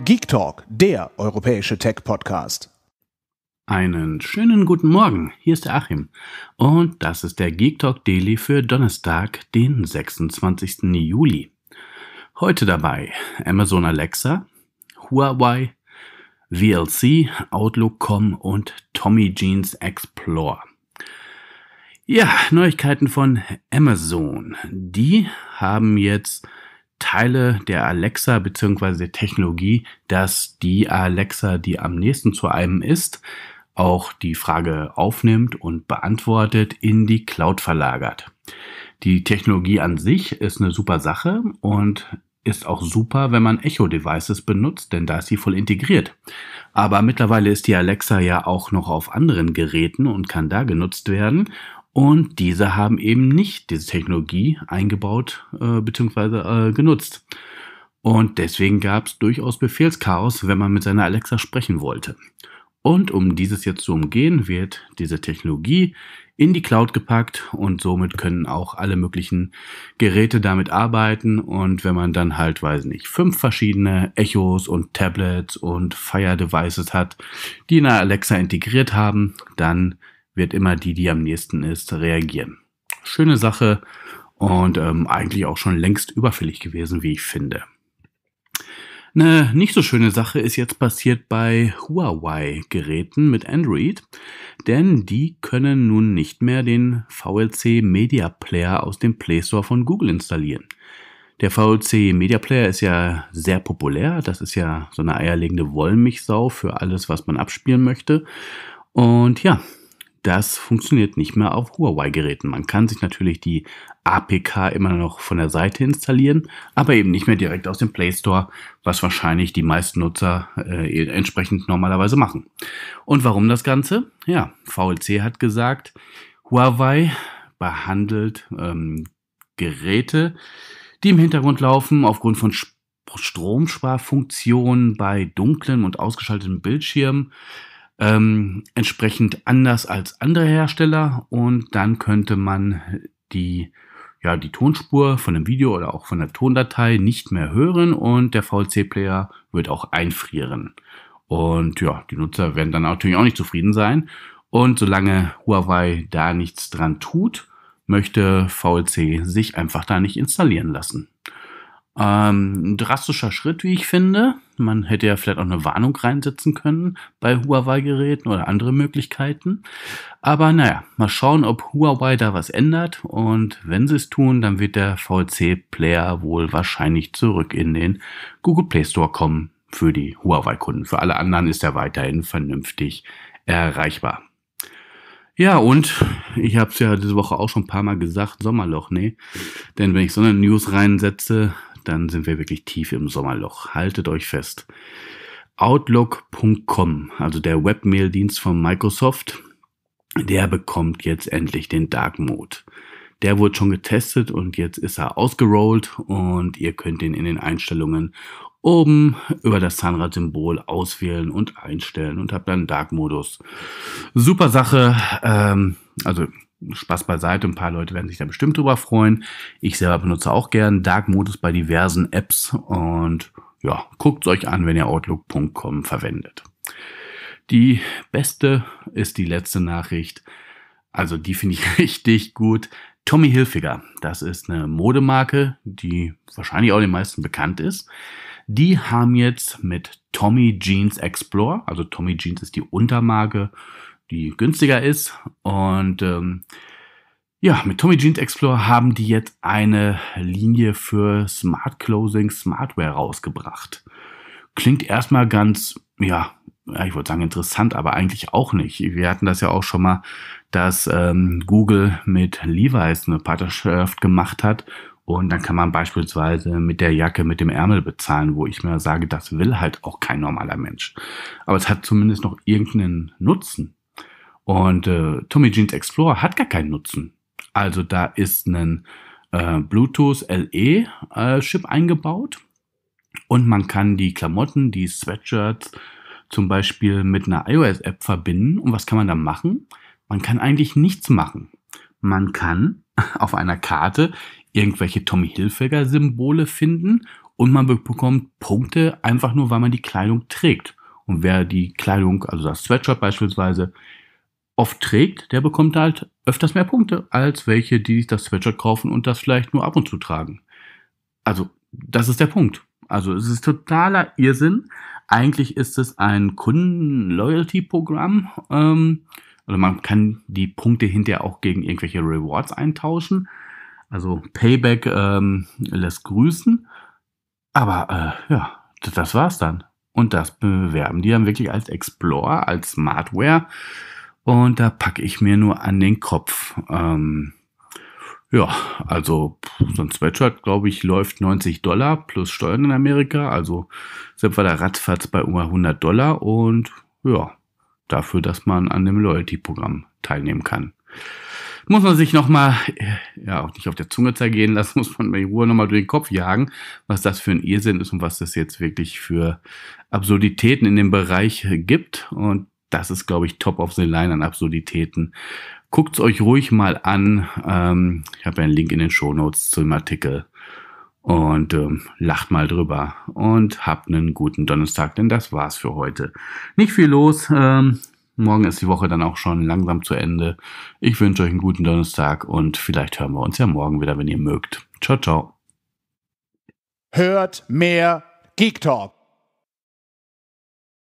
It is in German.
Geek Talk, der europäische Tech-Podcast. Einen schönen guten Morgen, hier ist der Achim. Und das ist der Geek Talk Daily für Donnerstag, den 26. Juli. Heute dabei Amazon Alexa, Huawei, VLC, Outlook.com und Tommy Jeans Explore. Ja, Neuigkeiten von Amazon. Die haben jetzt Teile der Alexa bzw. der Technologie, dass die Alexa, die am nächsten zu einem ist, auch die Frage aufnimmt und beantwortet, in die Cloud verlagert. Die Technologie an sich ist eine super Sache und ist auch super, wenn man Echo-Devices benutzt, denn da ist sie voll integriert. Aber mittlerweile ist die Alexa ja auch noch auf anderen Geräten und kann da genutzt werden. Und diese haben eben nicht diese Technologie eingebaut äh, bzw. Äh, genutzt. Und deswegen gab es durchaus Befehlschaos, wenn man mit seiner Alexa sprechen wollte. Und um dieses jetzt zu umgehen, wird diese Technologie in die Cloud gepackt und somit können auch alle möglichen Geräte damit arbeiten. Und wenn man dann halt, weiß nicht, fünf verschiedene Echos und Tablets und Fire Devices hat, die in der Alexa integriert haben, dann wird immer die, die am nächsten ist, reagieren. Schöne Sache und ähm, eigentlich auch schon längst überfällig gewesen, wie ich finde. Eine nicht so schöne Sache ist jetzt passiert bei Huawei-Geräten mit Android, denn die können nun nicht mehr den VLC Media Player aus dem Play Store von Google installieren. Der VLC Media Player ist ja sehr populär, das ist ja so eine eierlegende Wollmilchsau für alles, was man abspielen möchte. Und ja, das funktioniert nicht mehr auf Huawei-Geräten. Man kann sich natürlich die APK immer noch von der Seite installieren, aber eben nicht mehr direkt aus dem Play Store, was wahrscheinlich die meisten Nutzer äh, eh entsprechend normalerweise machen. Und warum das Ganze? Ja, VLC hat gesagt, Huawei behandelt ähm, Geräte, die im Hintergrund laufen, aufgrund von Sp Stromsparfunktionen bei dunklen und ausgeschalteten Bildschirmen ähm, entsprechend anders als andere Hersteller und dann könnte man die ja, die Tonspur von dem Video oder auch von der Tondatei nicht mehr hören und der VLC-Player wird auch einfrieren. Und ja, die Nutzer werden dann natürlich auch nicht zufrieden sein. Und solange Huawei da nichts dran tut, möchte VLC sich einfach da nicht installieren lassen. Ähm, ein drastischer Schritt, wie ich finde. Man hätte ja vielleicht auch eine Warnung reinsetzen können bei Huawei-Geräten oder andere Möglichkeiten. Aber naja, mal schauen, ob Huawei da was ändert. Und wenn sie es tun, dann wird der VLC-Player wohl wahrscheinlich zurück in den Google Play Store kommen für die Huawei-Kunden. Für alle anderen ist er weiterhin vernünftig erreichbar. Ja, und ich habe es ja diese Woche auch schon ein paar Mal gesagt, Sommerloch, nee. Denn wenn ich so eine News reinsetze, dann sind wir wirklich tief im Sommerloch. Haltet euch fest. Outlook.com, also der Webmail-Dienst von Microsoft, der bekommt jetzt endlich den Dark Mode. Der wurde schon getestet und jetzt ist er ausgerollt und ihr könnt ihn in den Einstellungen oben über das Zahnrad-Symbol auswählen und einstellen und habt dann Dark-Modus. Super Sache. Ähm, also Spaß beiseite, ein paar Leute werden sich da bestimmt drüber freuen. Ich selber benutze auch gern Dark Modus bei diversen Apps und ja, guckt euch an, wenn ihr Outlook.com verwendet. Die beste ist die letzte Nachricht. Also die finde ich richtig gut. Tommy Hilfiger, das ist eine Modemarke, die wahrscheinlich auch den meisten bekannt ist. Die haben jetzt mit Tommy Jeans Explore, also Tommy Jeans ist die Untermarke die günstiger ist. Und ähm, ja, mit Tommy Jeans Explorer haben die jetzt eine Linie für Smart Closing Smartware rausgebracht. Klingt erstmal ganz, ja, ich wollte sagen interessant, aber eigentlich auch nicht. Wir hatten das ja auch schon mal, dass ähm, Google mit Levi's eine Partnerschaft gemacht hat und dann kann man beispielsweise mit der Jacke mit dem Ärmel bezahlen, wo ich mir sage, das will halt auch kein normaler Mensch. Aber es hat zumindest noch irgendeinen Nutzen. Und äh, Tommy Jeans Explorer hat gar keinen Nutzen. Also da ist ein äh, Bluetooth LE äh, Chip eingebaut und man kann die Klamotten, die Sweatshirts zum Beispiel mit einer iOS App verbinden. Und was kann man da machen? Man kann eigentlich nichts machen. Man kann auf einer Karte irgendwelche Tommy Hilfiger Symbole finden und man bekommt Punkte einfach nur, weil man die Kleidung trägt. Und wer die Kleidung, also das Sweatshirt beispielsweise, oft trägt, der bekommt halt öfters mehr Punkte als welche, die sich das Sweatshirt kaufen und das vielleicht nur ab und zu tragen. Also, das ist der Punkt. Also, es ist totaler Irrsinn. Eigentlich ist es ein Kunden-Loyalty-Programm. Ähm, also man kann die Punkte hinterher auch gegen irgendwelche Rewards eintauschen. Also Payback ähm, lässt grüßen. Aber äh, ja, das war's dann. Und das bewerben die dann wirklich als Explorer, als Smartware. Und da packe ich mir nur an den Kopf. Ähm, ja, also so ein Sweatshirt, glaube ich, läuft 90 Dollar plus Steuern in Amerika. Also sind wir da ratzfatz bei über 100 Dollar und ja, dafür, dass man an dem Loyalty-Programm teilnehmen kann. Muss man sich nochmal, äh, ja, auch nicht auf der Zunge zergehen lassen, muss man die Ruhe nochmal durch den Kopf jagen, was das für ein Irrsinn ist und was das jetzt wirklich für Absurditäten in dem Bereich gibt. Und das ist, glaube ich, top of the line an Absurditäten. Guckt's euch ruhig mal an. Ähm, ich habe ja einen Link in den Show Notes zum Artikel. Und ähm, lacht mal drüber. Und habt einen guten Donnerstag, denn das war's für heute. Nicht viel los. Ähm, morgen ist die Woche dann auch schon langsam zu Ende. Ich wünsche euch einen guten Donnerstag und vielleicht hören wir uns ja morgen wieder, wenn ihr mögt. Ciao, ciao. Hört mehr Geek Talk.